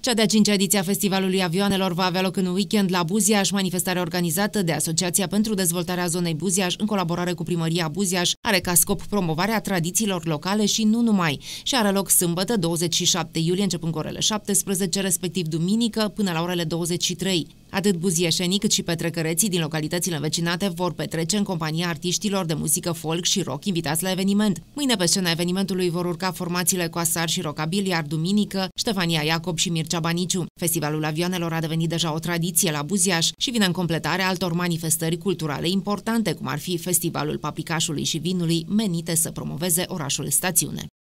Cea de-a cincea ediție a Festivalului Avioanelor va avea loc în weekend la Buziaș, manifestare organizată de Asociația pentru Dezvoltarea Zonei Buziaș în colaborare cu Primăria Buziaș, are ca scop promovarea tradițiilor locale și nu numai, și are loc sâmbătă 27 iulie începând cu orele 17, respectiv duminică până la orele 23. Atât buzieșenii cât și petrecăreții din localitățile învecinate vor petrece în compania artiștilor de muzică folk și rock invitați la eveniment. Mâine pe scena evenimentului vor urca formațiile Coasar și Rocabil, iar duminică Ștefania Iacob și Mircea Baniciu. Festivalul avioanelor a devenit deja o tradiție la Buziaș și vine în completare altor manifestări culturale importante, cum ar fi Festivalul Papricașului și Vinului, menite să promoveze orașul stațiune.